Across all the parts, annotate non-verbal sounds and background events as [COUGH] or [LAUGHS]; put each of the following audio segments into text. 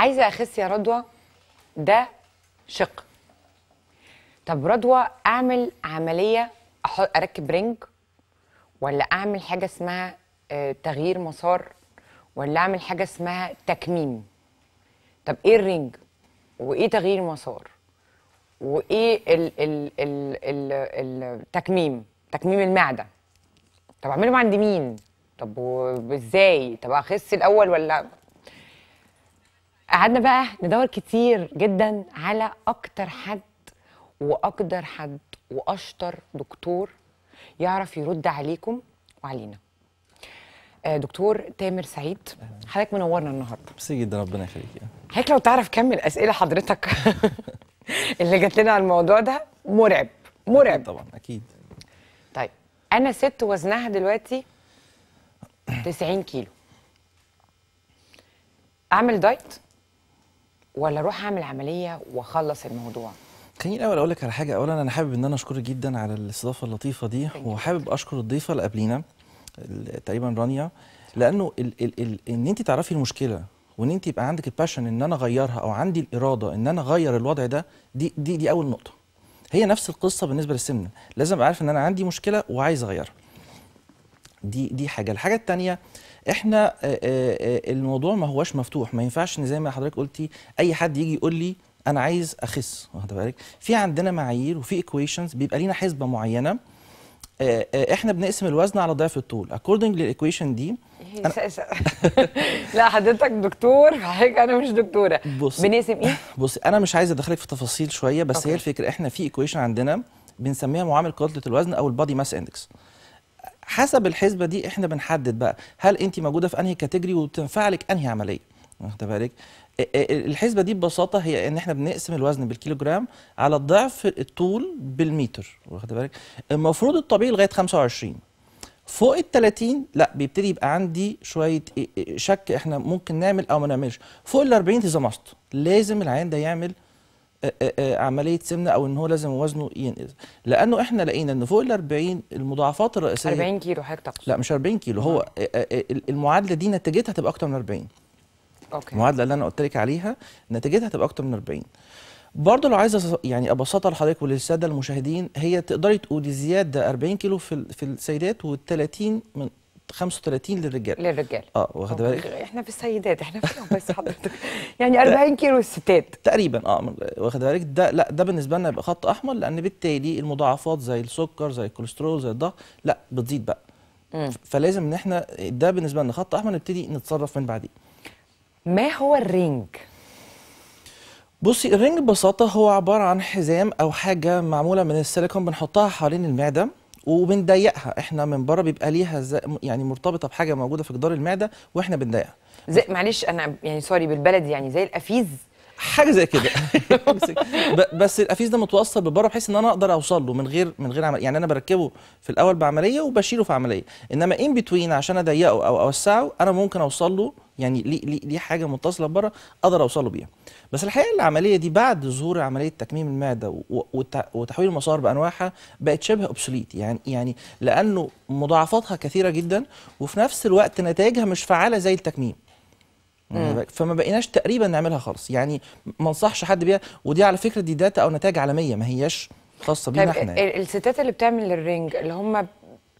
عايزه اخس يا رضوى ده شق طب رضوى اعمل عمليه اركب رينج ولا اعمل حاجه اسمها آه، تغيير مسار ولا اعمل حاجه اسمها تكميم طب ايه الرينج وايه تغيير مسار وايه ال ال ال ال التكميم تكميم المعده طب اعملهم عند مين طب وازاي طب اخس الاول ولا قعدنا بقى ندور كتير جدا على اكتر حد واقدر حد واشطر دكتور يعرف يرد عليكم وعلينا آه، دكتور تامر سعيد حضرتك منورنا النهارده ميرسي جدا ربنا يخليك حضرتك يعني. لو تعرف كم الاسئله حضرتك [LAUGHS] اللي جات لنا على الموضوع ده مرعب مرعب طبعا اكيد طيب انا ست وزنها دلوقتي 90 كيلو اعمل دايت ولا اروح اعمل عمليه واخلص الموضوع خليني الاول اقول لك على حاجه اولا انا حابب ان انا اشكرك جدا على الاستضافه اللطيفه دي وحابب اشكر الضيفه اللي قبلينا تقريبا رانيا لانه ال ال ال ان انت تعرفي المشكله وان انت يبقى عندك الباشن ان انا اغيرها او عندي الاراده ان انا اغير الوضع ده دي دي دي اول نقطه هي نفس القصه بالنسبه للسمنه لازم ابقى عارف ان انا عندي مشكله وعايز اغيرها دي دي حاجه الحاجه الثانيه احنا آه، آه، آه، الموضوع ما هواش مفتوح ما ينفعش زي ما حضرتك قلتي اي حد يجي يقول لي انا عايز اخس واخد بالك في عندنا معايير وفي ايكويشنز بيبقى لينا حسبه معينه احنا بنقسم الوزن على ضعف الطول اكوردنج للايكويشن دي أنا... [LAUGHS] لا حضرتك دكتور حضرتك انا مش دكتوره بص بنقسم ايه [LAUGHS] بص انا مش عايز ادخلك في تفاصيل شويه بس أوكي. هي الفكره احنا في ايكويشن عندنا بنسميها معامل كتله الوزن او البادي ماس اندكس حسب الحسبه دي احنا بنحدد بقى هل انت موجوده في انهي كاتيجوري وتنفع لك انهي عمليه واخده بالك الحسبه دي ببساطه هي ان احنا بنقسم الوزن بالكيلوجرام على ضعف الطول بالمتر واخده بالك المفروض الطبيعي لغايه 25 فوق ال 30 لا بيبتدي يبقى عندي شويه شك احنا ممكن نعمل او ما نعملش فوق ال 40 تزمست لازم العيان ده يعمل آه، آه، عمليه سمنه او ان هو لازم وزنه ينقص لانه احنا لقينا ان فوق ال 40 المضاعفات الرئيسيه 40 كيلو حضرتك تقصد لا مش 40 كيلو هو آه. المعادله دي نتيجتها تبقى اكتر من 40 اوكي المعادله اللي انا قلت لك عليها نتيجتها تبقى اكتر من 40 برضه لو عايزه يعني ابسطها لحضرتك وللساده المشاهدين هي تقدري تقولي زياده 40 كيلو في في السيدات و30 من 35 للرجال للرجال اه واخد بالك احنا في السيدات احنا فيهم بس حضرتك [LAUGHS] يعني 40 كيلو الستات تقريبا اه واخد بالك ده لا ده بالنسبه لنا يبقى خط احمر لان بالتالي المضاعفات زي السكر زي الكوليسترول زي الضغط لا بتزيد بقى مم. فلازم ان احنا ده بالنسبه لنا خط احمر نبتدي نتصرف من بعديه ما هو الرينج بصي الرينج ببساطه هو عباره عن حزام او حاجه معموله من السيليكون بنحطها حوالين المعده وبنضيقها احنا من بره بيبقى ليها يعني مرتبطه بحاجه موجوده في جدار المعده واحنا بنضيقها زي معلش انا يعني سوري بالبلدي يعني زي الافيز حاجه زي كده [LAUGHS] بس القفيز ده متوصل ببره بحيث ان انا اقدر اوصل له من غير من غير عمل يعني انا بركبه في الاول بعمليه وبشيله في عمليه انما ان بتوين عشان اضيقه او اوسعه انا ممكن اوصل له يعني ليه ليه ليه حاجه متصله ببره اقدر اوصل له بيها بس الحقيقه العمليه دي بعد ظهور عمليه تكميم المعده وتحويل المسار بانواعها بقت شبه اوبسوليت يعني يعني لانه مضاعفاتها كثيره جدا وفي نفس الوقت نتائجها مش فعاله زي التكميم يعني فما بقيناش تقريبا نعملها خالص يعني ما انصحش حد بيها ودي على فكره دي داتا او نتائج عالميه ما هياش خاصه بينا طيب احنا يعني. الستات اللي بتعمل الرينج اللي هم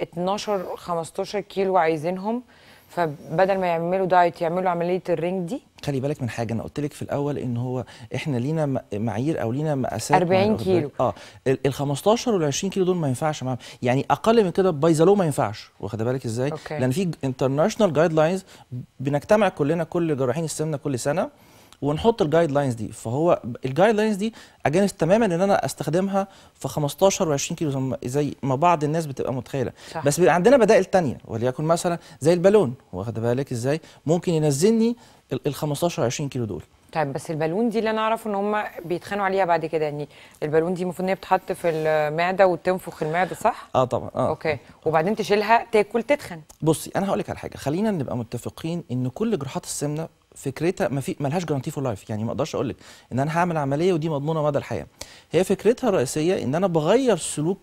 12 15 كيلو عايزينهم فبدل ما يعملوا دايت يعملوا عمليه الرينج دي خلي بالك من حاجه انا قلت لك في الاول ان هو احنا لينا معايير او لينا مقاسات 40 كيلو اه ال 15 وال 20 كيلو دول ما ينفعش معاهم يعني اقل من كده باي ذا ما ينفعش واخد بالك ازاي؟ أوكي. لان في انترناشونال جايد لاينز بنجتمع كلنا كل جراحين السمنه كل سنه ونحط الجايد لاينز دي فهو الجايد لاينز دي اجانس تماما ان انا استخدمها في 15 و20 كيلو زي ما بعض الناس بتبقى متخيله صح. بس بيبقى عندنا بدائل تانية وليكن مثلا زي البالون واخد بالك ازاي ممكن ينزلني ال 15 20 كيلو دول طيب بس البالون دي اللي انا اعرفه ان هم بيتخانوا عليها بعد كده يعني البالون دي المفروض ان هي بتتحط في المعده وتنفخ المعده صح؟ اه طبعا اه اوكي وبعدين تشيلها تاكل تتخن بصي انا هقول لك على حاجه خلينا نبقى متفقين ان كل جراحات السمنه فكرتها ما في ملهاش جرانتي فور لايف يعني ما اقدرش اقول لك ان انا هعمل عمليه ودي مضمونه مدى الحياه هي فكرتها الرئيسيه ان انا بغير سلوك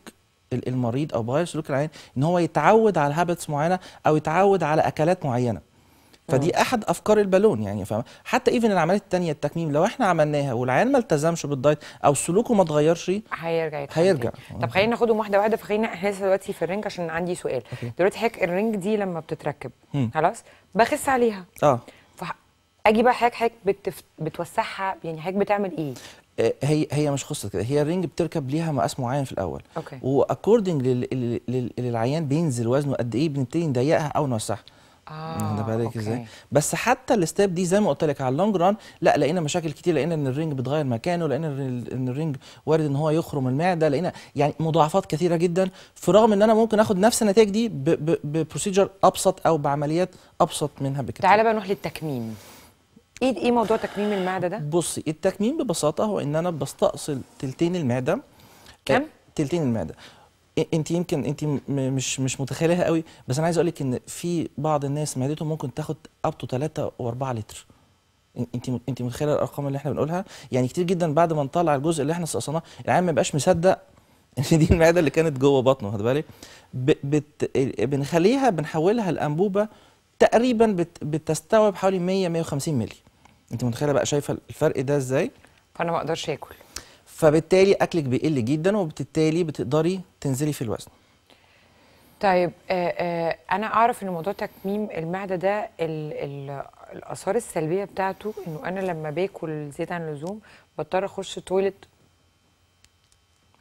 المريض او بغير سلوك العين ان هو يتعود على هابتس معينه او يتعود على اكلات معينه فدي احد افكار البالون يعني فاهم حتى ايفن العمليات التانية التكميم لو احنا عملناها والعيان ما التزمش بالدايت او سلوكه ما اتغيرش هيرجع هيرجع طب خلينا ناخدهم واحده واحده فخلينا احنا دلوقتي في الرنج عشان عندي سؤال أوكي. دلوقتي حضرتك الرنج دي لما بتتركب خلاص بخس عليها اه فاجي بقى حضرتك حضرتك بتف... بتوسعها يعني حضرتك بتعمل ايه؟ آه، هي هي مش قصه كده هي الرينج بتركب ليها مقاس معين في الاول اوكي واكوردنج لل... لل... للعيان بينزل وزنه قد ايه بنبتدي نضيقها او نوسعها واخده آه، بالك ازاي بس حتى الستاب دي زي ما قلت لك على اللونج ران لا لقينا مشاكل كتير لقينا ان الرنج بتغير مكانه لقينا ان الرنج وارد ان هو يخرم المعده لقينا يعني مضاعفات كثيره جدا في رغم ان انا ممكن اخد نفس النتائج دي ببروسيجر ابسط او بعمليات ابسط منها بكتير تعالى بقى نروح للتكميم ايه ايه موضوع تكميم المعده ده بصي التكميم ببساطه هو ان انا بستأصل تلتين المعده كم آه، تلتين المعده انت يمكن انت مش مش متخيلها قوي بس انا عايز اقول لك ان في بعض الناس معدتهم ممكن تاخد اب تو 3 و4 لتر انت انت متخيله الارقام اللي احنا بنقولها يعني كتير جدا بعد ما نطلع الجزء اللي احنا استقصيناه العيان ما يبقاش مصدق [LAUGHS] ان دي المعده اللي كانت جوه بطنه خد بالك بنخليها بنحولها الانبوبه تقريبا بت... بتستوعب حوالي 100 150 مللي انت متخيله بقى شايفه الفرق ده ازاي فانا ما اقدرش اكل فبالتالي اكلك بيقل جدا وبالتالي بتقدري تنزلي في الوزن طيب آآ آه، آآ آه، انا اعرف ان موضوع تكميم المعده ده الـ الـ الاثار السلبيه بتاعته انه انا لما باكل زياده عن اللزوم بضطر اخش تويلت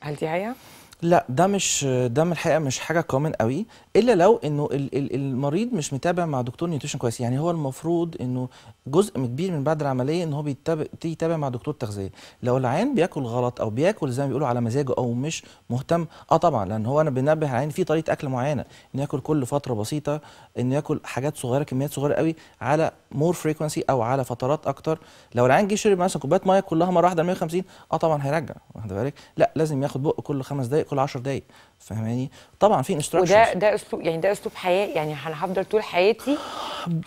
هل دي حقيقه لا ده مش ده من الحقيقه مش حاجه كومن قوي الا لو انه المريض مش متابع مع دكتور نيوتريشن كويس يعني هو المفروض انه جزء كبير من بعد العمليه ان هو بيتابع مع دكتور تغذيه لو العيان بياكل غلط او بياكل زي ما بيقولوا على مزاجه او مش مهتم اه طبعا لان هو انا بنبه العيان في طريقه اكل معينه انه ياكل كل فتره بسيطه انه ياكل حاجات صغيره كميات صغيره قوي على مور فريكونسي او على فترات اكتر لو العيان جه شرب مثلا كوبايه ميه كلها مره واحده 150 اه طبعا هيرجع واخد بالك لا لازم ياخد بق كل خمس دقائق دقائق كل 10 دقائق فاهماني طبعا في انستراكشن وده ده اسلوب يعني ده اسلوب حياه يعني انا هفضل طول حياتي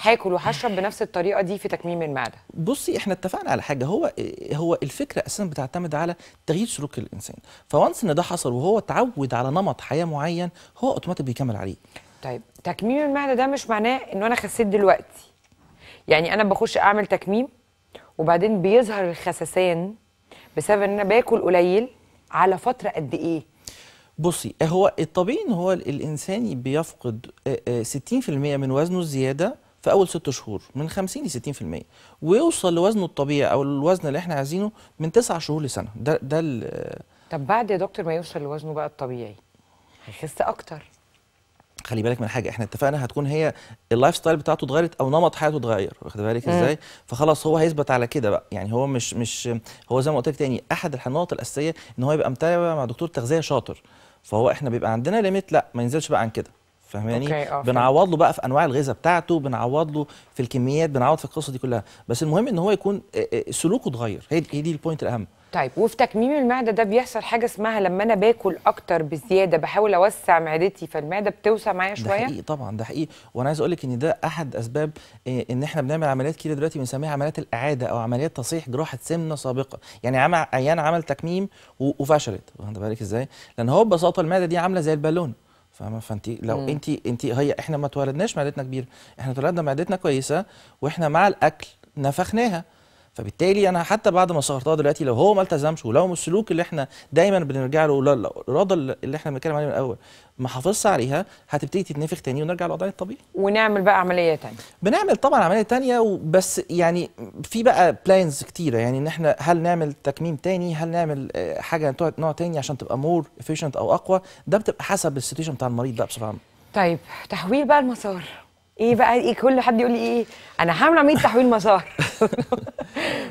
هاكل وهشرب بنفس الطريقه دي في تكميم المعده بصي احنا اتفقنا على حاجه هو هو الفكره اساسا بتعتمد على تغيير سلوك الانسان فوانس ان ده حصل وهو اتعود على نمط حياه معين هو اوتوماتيك بيكمل عليه طيب تكميم المعده ده مش معناه ان انا خسيت دلوقتي يعني انا بخش اعمل تكميم وبعدين بيظهر الخسسان بسبب ان انا باكل قليل على فتره قد ايه بصي هو الطبيعي ان هو الانسان بيفقد 60% من وزنه الزياده في اول ست شهور من 50 ل 60% ويوصل لوزنه الطبيعي او الوزن اللي احنا عايزينه من 9 شهور لسنه ده ده طب بعد يا دكتور ما يوصل لوزنه بقى الطبيعي هيخس اكتر خلي بالك من حاجه احنا اتفقنا هتكون هي اللايف ستايل بتاعته اتغيرت او نمط حياته اتغير واخد بالك ازاي فخلاص هو هيثبت على كده بقى يعني هو مش مش هو زي ما قلت لك تاني احد النقط الاساسيه ان هو يبقى متابع مع دكتور تغذيه شاطر فهو احنا بيبقى عندنا ليميت لا ما ينزلش بقى عن كده فاهماني بنعوض له بقى في انواع الغذاء بتاعته بنعوض له في الكميات بنعوض في القصه دي كلها بس المهم ان هو يكون سلوكه اتغير هي دي البوينت الاهم طيب وفي تكميم المعده ده بيحصل حاجه اسمها لما انا باكل اكتر بزياده بحاول اوسع معدتي فالمعده بتوسع معايا شويه ده حقيقي طبعا ده حقيقي وانا عايز اقول لك ان ده احد اسباب آه، ان احنا بنعمل عمليات كده دلوقتي بنسميها عمليات الاعاده او عمليات تصحيح جراحه سمنه سابقه يعني عم عيان عمل تكميم وفشلت واخد بالك ازاي لان هو ببساطه المعده دي عامله زي البالون فاهمه فانت لو انت انت هي احنا ما اتولدناش معدتنا كبيره احنا اتولدنا معدتنا كويسه واحنا مع الاكل نفخناها فبالتالي انا حتى بعد ما صغرتها دلوقتي لو هو ما التزمش ولو السلوك اللي احنا دايما بنرجع له الاراده اللي احنا بنتكلم عليها من الاول ما حافظش عليها هتبتدي تتنفخ تاني ونرجع لوضعنا الطبيعي ونعمل بقى عمليه تانية بنعمل طبعا عمليه تانية بس يعني في بقى بلانز كتيره يعني ان احنا هل نعمل تكميم تاني هل نعمل آه، حاجه نوع تاني عشان تبقى مور افيشنت او اقوى ده بتبقى حسب السيتويشن بتاع المريض ده بصراحه. طيب تحويل بقى المسار ايه بقى ايه كل حد يقول لي ايه انا هعمل عمليه تحويل مسار [LAUGHS]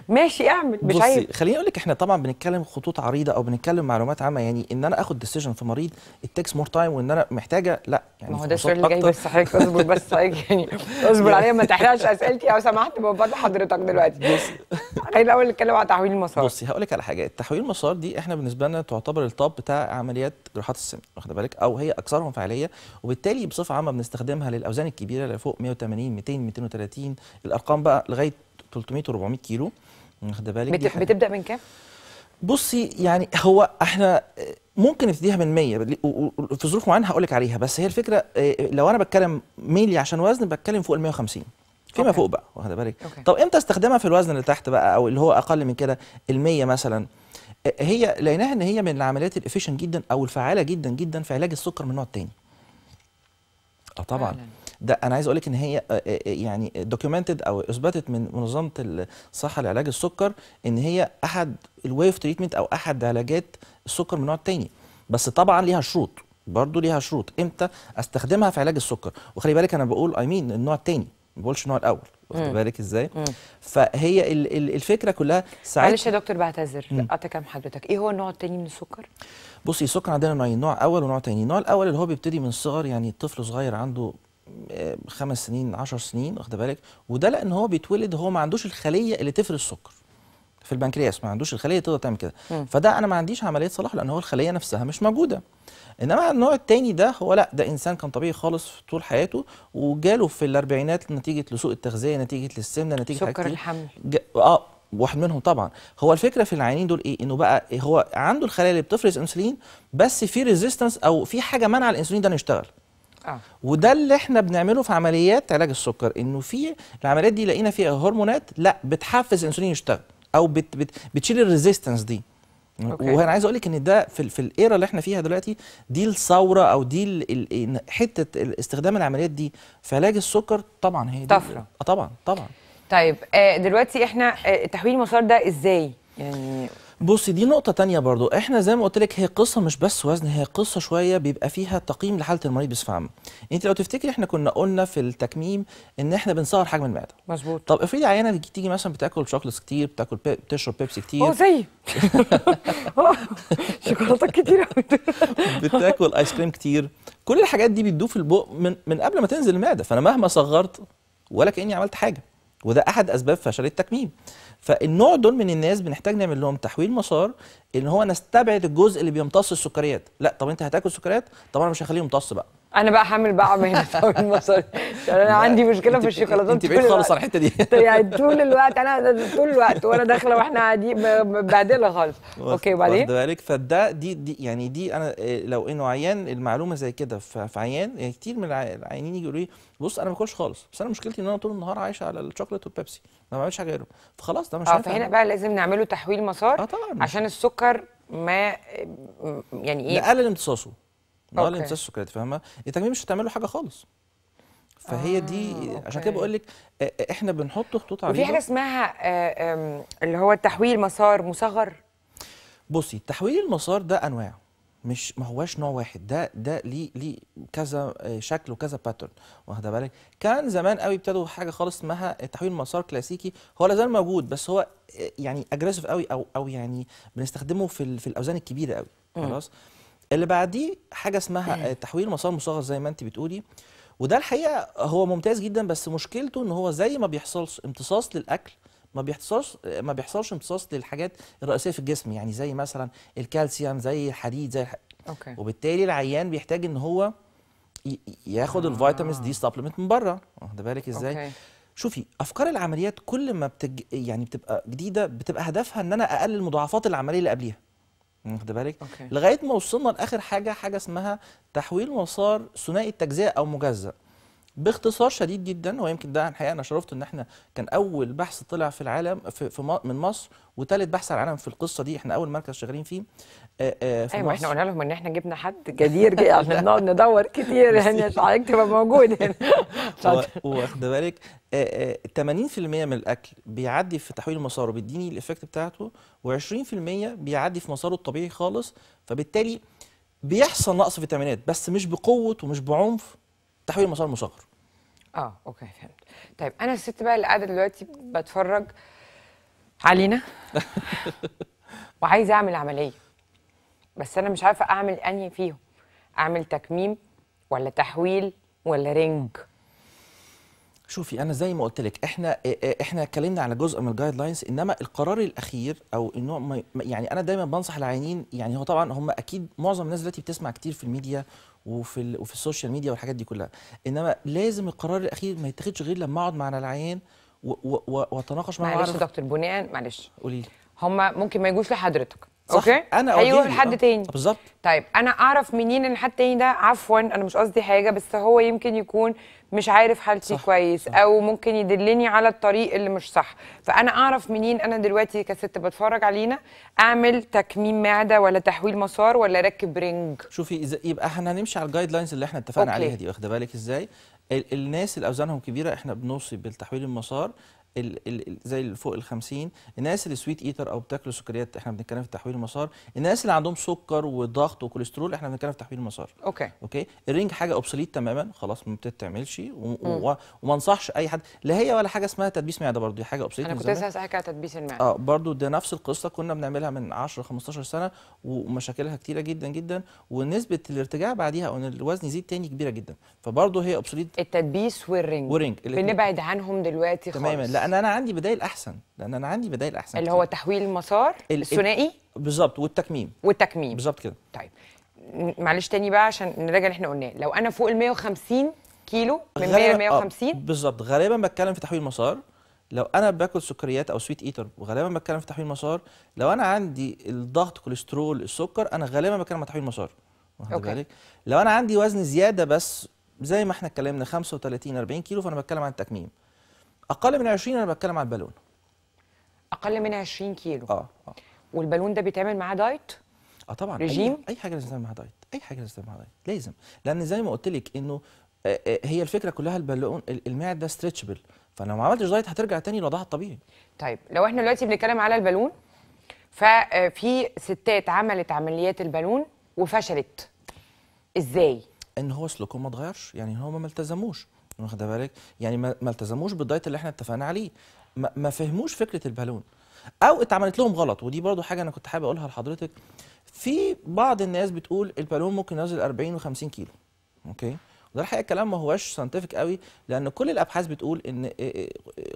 ماشي اعمل مش بصي عيب خليني اقول لك احنا طبعا بنتكلم خطوط عريضه او بنتكلم معلومات عامه يعني ان انا اخد ديسيجن في مريض التكس مور تايم وان انا محتاجه لا يعني ما هو ده السؤال اللي جاي بس حضرتك اصبر بس [LAUGHS] حضرتك يعني اصبر عليا ما تحرقش اسئلتي لو سمحت بفضل حضرتك دلوقتي بصي خلينا الاول نتكلم على تحويل المسار بصي هقول لك على حاجه تحويل المسار دي احنا بالنسبه لنا تعتبر الطب بتاع عمليات جراحات السن واخده بالك او هي اكثرهم فعاليه وبالتالي بصفه عامه بنستخدمها للاوزان الكبيره اللي فوق 180 200 230 الارقام بقى لغايه 300 و 400 كيلو واخده بالك بت... بتبدا من كام؟ بصي يعني هو احنا ممكن نبتديها من 100 في ظروف معينه هقول لك عليها بس هي الفكره آه، آه، لو انا بتكلم ميلي عشان وزن بتكلم فوق ال 150 فيما فوق بقى واخده بالك طب امتى استخدمها في الوزن اللي تحت بقى او اللي هو اقل من كده ال 100 مثلا آه، هي لقيناها ان هي من العمليات الافيشن جدا او الفعاله جدا جدا في علاج السكر من النوع الثاني اه طبعا فعلا. ده انا عايز اقول لك ان هي آه، آه، آه، يعني دوكيومنتد او اثبتت من منظمه الصحه لعلاج السكر ان هي احد الويف تريتمنت او احد علاجات السكر من النوع الثاني بس طبعا ليها شروط برضه ليها شروط امتى استخدمها في علاج السكر وخلي بالك انا بقول اي I مين mean النوع الثاني ما بقولش النوع الاول واخد بالك ازاي فهي ال ال الفكره كلها ساعات معلش يا دكتور بعتذر اتكلم حضرتك ايه هو النوع التاني من السكر بصي السكر عندنا نوعين نوع اول ونوع تاني النوع الاول اللي هو بيبتدي من الصغر يعني الطفل صغير عنده خمس سنين 10 سنين واخد بالك وده لان هو بيتولد هو ما عندوش الخليه اللي تفرز السكر في البنكرياس ما عندوش الخليه تقدر تعمل كده فده انا ما عنديش عمليه صلاح لان هو الخليه نفسها مش موجوده انما النوع الثاني ده هو لا ده انسان كان طبيعي خالص طول حياته وجاله في الاربعينات نتيجه لسوء التغذيه نتيجه للسمنه نتيجه سكر الحمل اه واحد منهم طبعا هو الفكره في العيانين دول ايه انه بقى هو عنده الخلايا اللي بتفرز انسولين بس في ريزيستنس او في حاجه منع الانسولين ده انه يشتغل آه. وده اللي احنا بنعمله في عمليات علاج السكر انه في العمليات دي لقينا فيها هرمونات لا بتحفز الانسولين يشتغل او بت بت بتشيل الريزيستنس دي أوكي. وانا عايز اقول لك ان ده في, في الايرا اللي احنا فيها دلوقتي دي الثوره او دي الـ حته استخدام العمليات دي في علاج السكر طبعا هي دي طفره آه، طبعا طبعا طيب آه، دلوقتي احنا تحويل المسار ده ازاي يعني بصي دي نقطة تانية برضو احنا زي ما قلت لك هي قصة مش بس وزن هي قصة شوية بيبقى فيها تقييم لحالة المريض بصفة عامة. انت لو تفتكري احنا كنا قلنا في التكميم ان احنا بنصغر حجم المعدة. مظبوط. طب افرضي عيانة تيجي مثلا بتاكل شوكلتس كتير بتاكل بي... بتشرب بيبسي كتير. اه زي [LAUGHS] شوكولاتات كتير بتاكل ايس كريم كتير كل الحاجات دي بتدوب في البق من من قبل ما تنزل المعدة فانا مهما صغرت ولا كأني عملت حاجة. وده احد اسباب فشل التكميم فالنوع دول من الناس بنحتاج نعمل لهم تحويل مسار ان هو نستبعد الجزء اللي بيمتص السكريات لا طب انت هتاكل سكريات طب انا مش هخليه يمتص بقى انا بقى حامل بقى عمايل طويل المصاري انا عندي مشكله في الشوكولاتات انت بعيد خالص على الحته دي [LAUGHS] يعني [LAUGHS] طول الوقت انا طول الوقت وانا داخله واحنا قاعدين مبهدله خالص اوكي وبعدين واخد بالك فده دي, دي يعني دي انا آه، لو انه عيان المعلومه زي كده في عيان يعني كتير من العيانين يجوا يقولوا لي بص انا ما باكلش خالص بس انا مشكلتي ان انا طول النهار عايش على الشوكولاته والبيبسي ما بعملش حاجه غيرهم فخلاص ده مش اه فهنا بقى لازم نعمله تحويل مسار اه طبعا عشان السكر ما آه، يعني ايه نقلل امتصاصه نقل الانسان السكريات فاهمه التجميل مش هتعمل له حاجه خالص فهي آه دي أوكي. عشان كده بقول لك آه، آه، احنا بنحط خطوط عريضه وفي حاجه اسمها آه، اللي هو تحويل مسار مصغر بصي تحويل المسار ده انواع مش ما هواش نوع واحد ده ده ليه ليه كذا شكل وكذا باترن واخده بالك كان زمان قوي ابتدوا حاجه خالص اسمها تحويل مسار كلاسيكي هو لا زال موجود بس هو يعني اجريسيف قوي او او يعني بنستخدمه في في الاوزان الكبيره قوي خلاص اللي بعديه حاجه اسمها تحويل مسار مصغر زي ما انت بتقولي وده الحقيقه هو ممتاز جدا بس مشكلته ان هو زي ما بيحصلش امتصاص للاكل ما بيحصلش ما بيحصلش امتصاص للحاجات الرئيسيه في الجسم يعني زي مثلا الكالسيوم زي الحديد زي الحديد. أوكي. وبالتالي العيان بيحتاج ان هو ياخد آه. الفيتامينز دي سبلمنت من بره واخد بالك ازاي أوكي. شوفي افكار العمليات كل ما بتج... يعني بتبقى جديده بتبقى هدفها ان انا اقلل مضاعفات العمليه اللي قبليها واخد بالك لغايه ما وصلنا لاخر حاجه حاجه اسمها تحويل مسار ثنائي التجزئه او مجزأ باختصار شديد جدا ويمكن ده الحقيقه انا شرفت ان احنا كان اول بحث طلع في العالم في, في من مصر وثالث بحث على العالم في القصه دي احنا اول مركز شغالين فيه آه، آه، في ايوه مصر. احنا قلنا لهم ان احنا جبنا حد جدير جدا [LAUGHS] عشان نقعد ندور كتير يعني عشان تبقى موجود [LAUGHS] [LAUGHS] هنا واخد بالك 80% آه، من الاكل بيعدي في تحويل مساره بيديني الايفكت بتاعته و20% بيعدي في مساره الطبيعي خالص فبالتالي بيحصل نقص فيتامينات بس مش بقوه ومش بعنف تحويل المسار المصغر اه اوكي فهمت طيب انا الست بقى اللي قاعده دلوقتي بتفرج علينا [LAUGHS] وعايزه اعمل عمليه بس انا مش عارفه اعمل انهي فيهم اعمل تكميم ولا تحويل ولا رنج شوفي انا زي ما قلت لك احنا احنا اتكلمنا على جزء من الجايد لاينز انما القرار الاخير او انه يعني انا دايما بنصح العينين يعني هو طبعا هم اكيد معظم الناس دلوقتي بتسمع كتير في الميديا وفي وفي السوشيال ميديا والحاجات دي كلها انما لازم القرار الاخير ما يتاخدش غير لما اقعد مع العيان واتناقش معاه معلش دكتور بناء معلش قولي هم ممكن ما يجوش لحضرتك صح اوكي انا هيروح لحد آه. تاني آه، بالظبط طيب انا اعرف منين ان حد تاني ده عفوا انا مش قصدي حاجه بس هو يمكن يكون مش عارف حالتي صح. كويس صح. او ممكن يدلني على الطريق اللي مش صح فانا اعرف منين انا دلوقتي كست بتفرج علينا اعمل تكميم معده ولا تحويل مسار ولا اركب رينج شوفي اذا يبقى احنا هنمشي على الجايد لاينز اللي احنا اتفقنا أوكي. عليها دي واخده بالك ازاي الناس اللي اوزانهم كبيره احنا بنوصي بالتحويل المسار ال ال زي اللي فوق ال 50 الناس اللي سويت ايتر او بتاكلوا سكريات احنا بنتكلم في تحويل المسار الناس اللي عندهم سكر وضغط وكوليسترول احنا بنتكلم في تحويل المسار اوكي اوكي الرنج حاجه اوبسوليت تماما خلاص ما بتتعملش وما انصحش اي حد لا هي ولا حاجه اسمها تدبيس معده برضه دي حاجه اوبسوليت انا كنت لسه هسالك على تدبيس المعده اه برضه ده نفس القصه كنا بنعملها من 10 15 سنه ومشاكلها كتيره جدا جدا ونسبه الارتجاع بعديها او ان الوزن يزيد تاني كبيره جدا فبرضه هي اوبسوليت التدبيس والرنج والرنج بنبعد عنهم دلوقتي خالص تماما لا لان انا عندي بدايل احسن لان انا عندي بدايل احسن اللي كتير. هو تحويل المسار الثنائي بالظبط والتكميم والتكميم بالظبط كده طيب معلش تاني بقى عشان نراجع اللي احنا قلناه لو انا فوق ال 150 كيلو من 100 ل 150 آه بالظبط غالبا بتكلم في تحويل مسار لو انا باكل سكريات او سويت ايتر وغالبا بتكلم في تحويل مسار لو انا عندي الضغط كوليسترول السكر انا غالبا بتكلم عن تحويل مسار واخد بالك لو انا عندي وزن زياده بس زي ما احنا اتكلمنا 35 40 كيلو فانا بتكلم عن التكميم اقل من 20 انا بتكلم على البالون اقل من 20 كيلو اه اه والبالون ده بيتعمل معاه دايت اه طبعا رجيم اي, حاجه لازم تعمل معاها دايت اي حاجه لازم تعمل معاها دايت لازم لان زي ما قلت لك انه آه، آه، هي الفكره كلها البالون المعده ستريتشبل فلو ما عملتش دايت هترجع تاني لوضعها الطبيعي طيب لو احنا دلوقتي بنتكلم على البالون ففي آه، ستات عملت عمليات البالون وفشلت ازاي ان هو سلوكهم ما اتغيرش يعني هو ما التزموش واخده بالك يعني ما, التزموش بالدايت اللي احنا اتفقنا عليه ما, فهموش فكره البالون او اتعملت لهم غلط ودي برضو حاجه انا كنت حابب اقولها لحضرتك في بعض الناس بتقول البالون ممكن ينزل 40 و50 كيلو اوكي وده الحقيقه الكلام ما هوش ساينتفك قوي لان كل الابحاث بتقول ان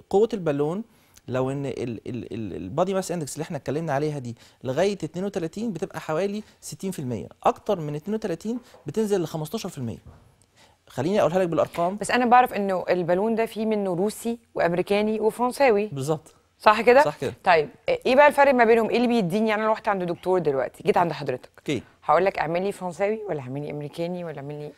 قوه البالون لو ان البادي ماس اندكس اللي احنا اتكلمنا عليها دي لغايه 32 بتبقى حوالي 60% اكتر من 32 بتنزل ل 15% خليني اقولها لك بالارقام بس انا بعرف انه البالون ده فيه منه روسي وامريكاني وفرنساوي بالظبط صح كده صح كده طيب ايه بقى الفرق ما بينهم ايه اللي بيديني انا رحت عند دكتور دلوقتي جيت عند حضرتك اوكي هقول لك اعملي فرنساوي ولا اعملي امريكاني ولا اعملي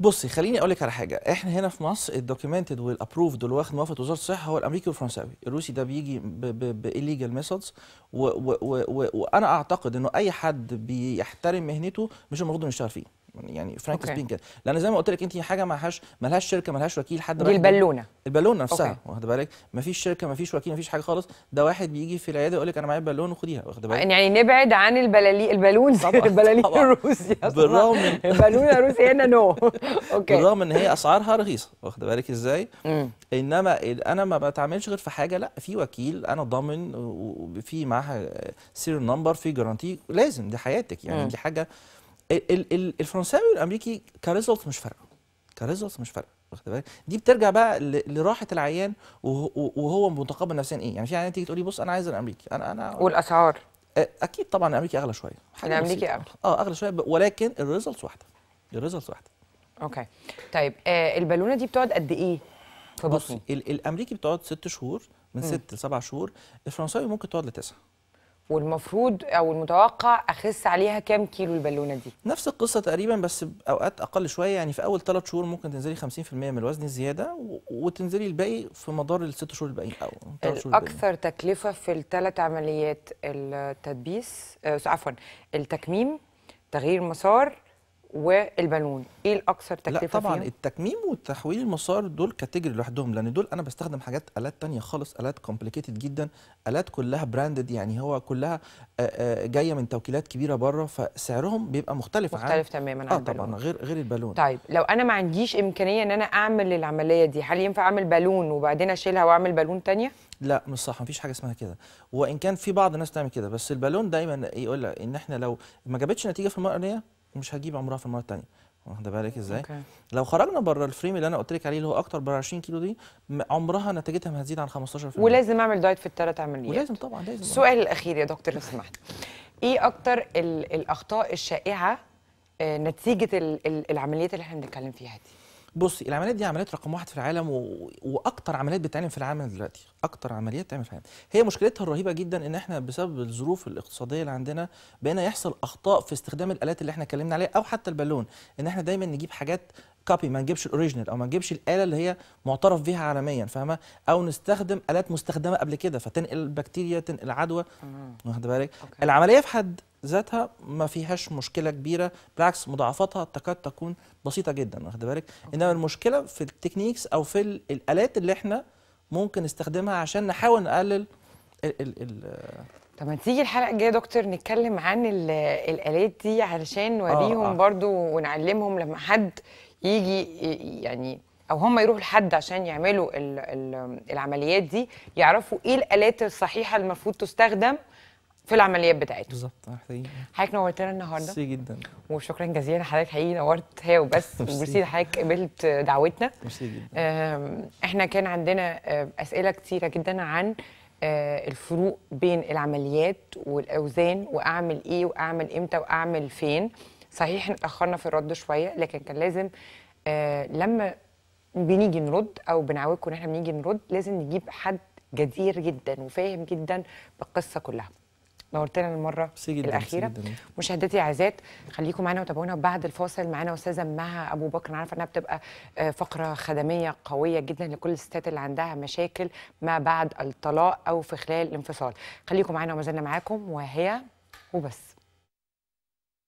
بصي خليني اقول لك على حاجه احنا هنا في مصر الدوكيومنتد والابروفد اللي واخد موافقه وزاره الصحه هو الامريكي والفرنساوي الروسي ده بيجي بالليجال ميثودز وانا اعتقد انه اي حد بيحترم مهنته مش المفروض انه يشتغل فيه يعني فرانك سبين كده لان زي ما قلت لك انت حاجه ما لهاش ما لهاش شركه ما لهاش وكيل حد دي البالونه البالونه نفسها واخد بالك ما فيش شركه ما فيش وكيل ما فيش حاجه خالص ده واحد بيجي في العياده يقول لك انا معايا بالونه وخديها واخد بالك يعني نبعد عن البلالي البالون [LAUGHS] البلالي الروسي بالرغم من البالونه الروسي هنا نو [LAUGHS] اوكي بالرغم ان هي اسعارها رخيصه واخد بالك ازاي انما انا ما بتعاملش غير في حاجه لا في وكيل انا ضامن وفي معاها سير نمبر في جرانتي لازم دي حياتك يعني دي حاجه الفرنساوي والامريكي كريزلت مش فارقه كريزلت مش فارقه واخد بالك دي بترجع بقى لراحه العيان وهو متقبل نفسيا ايه يعني في عيان تيجي تقول لي بص انا عايز الامريكي انا انا والاسعار اكيد طبعا الامريكي اغلى شويه الامريكي اغلى اه اغلى شويه ولكن الريزلتس واحده الريزلتس واحده اوكي طيب آه البالونه دي بتقعد قد ايه في بصي الامريكي بتقعد ست شهور من ست لسبع شهور الفرنساوي ممكن تقعد لتسعه والمفروض او المتوقع اخس عليها كام كيلو البالونه دي نفس القصه تقريبا بس باوقات اقل شويه يعني في اول ثلاث شهور ممكن تنزلي 50% من الوزن الزياده وتنزلي الباقي في مدار الست شهور الباقيين او شهور اكثر تكلفه في الثلاث عمليات التدبيس آه، عفوا التكميم تغيير مسار والبالون ايه الاكثر تكلفه لا طبعا فيهم؟ التكميم والتحويل المسار دول كاتيجوري لوحدهم لان دول انا بستخدم حاجات الات تانية خالص الات كومبليكيتد جدا الات كلها براندد يعني هو كلها جايه من توكيلات كبيره بره فسعرهم بيبقى مختلف مختلف عن تماما عن اه طبعا غير غير البالون طيب لو انا ما عنديش امكانيه ان انا اعمل العمليه دي هل ينفع اعمل بالون وبعدين اشيلها واعمل بالون تانية؟ لا مش صح مفيش حاجه اسمها كده وان كان في بعض الناس تعمل كده بس البالون دايما يقول لك ان احنا لو ما جابتش نتيجه في المره ومش هجيب عمرها في المره الثانيه واخده بالك ازاي؟ أوكي. لو خرجنا بره الفريم اللي انا قلت لك عليه اللي هو اكتر بره 20 كيلو دي عمرها نتيجتها ما هتزيد عن 15% ولازم اعمل دايت في الثلاث عمليات ولازم طبعا لازم السؤال الاخير يا دكتور لو سمحت ايه اكتر الاخطاء الشائعه آه، نتيجه العمليات اللي احنا بنتكلم فيها دي؟ بصي العمليات دي عمليات رقم واحد في العالم و... واكتر عمليات بتتعمل في العالم دلوقتي اكتر عمليات بتتعمل في العالم هي مشكلتها الرهيبه جدا ان احنا بسبب الظروف الاقتصاديه اللي عندنا بقينا يحصل اخطاء في استخدام الالات اللي احنا اتكلمنا عليها او حتى البالون ان احنا دايما نجيب حاجات كوبي ما نجيبش الاوريجينال او ما نجيبش الاله اللي هي معترف بيها عالميا فاهمه او نستخدم الات مستخدمه قبل كده فتنقل البكتيريا تنقل عدوى واخد بالك العمليه في حد ذاتها ما فيهاش مشكله كبيره بالعكس مضاعفاتها تكاد تكون بسيطه جدا واخد بالك انما المشكله في التكنيكس او في الالات اللي احنا ممكن نستخدمها عشان نحاول نقلل ال ال ال طب ما تيجي الحلقه الجايه يا دكتور نتكلم عن الالات دي علشان نوريهم آه آه. برضو ونعلمهم لما حد يجي يعني او هم يروحوا لحد عشان يعملوا العمليات دي يعرفوا ايه الالات الصحيحه المفروض تستخدم في العمليات بتاعته بالظبط آه، حضرتك نورتنا النهارده ميرسي جدا وشكرا جزيلا حضرتك حقيقي نورت هي وبس [LAUGHS] ميرسي حضرتك قبلت دعوتنا ميرسي جدا احنا كان عندنا آه، اسئله كثيره جدا عن آه، الفروق بين العمليات والاوزان واعمل ايه واعمل امتى واعمل فين صحيح اتاخرنا في الرد شويه لكن كان لازم لما بنيجي نرد او بنعودكم ان احنا بنيجي نرد لازم نجيب حد جدير جدا وفاهم جدا بالقصه كلها نورتنا المره جداً الاخيره مشاهدتي عزات خليكم معانا وتابعونا بعد الفاصل معانا استاذه مها ابو بكر انا عارفه انها بتبقى آه، فقره خدميه قويه جدا لكل الستات اللي عندها مشاكل ما بعد الطلاق او في خلال الانفصال خليكم معانا وما زلنا معاكم وهي وبس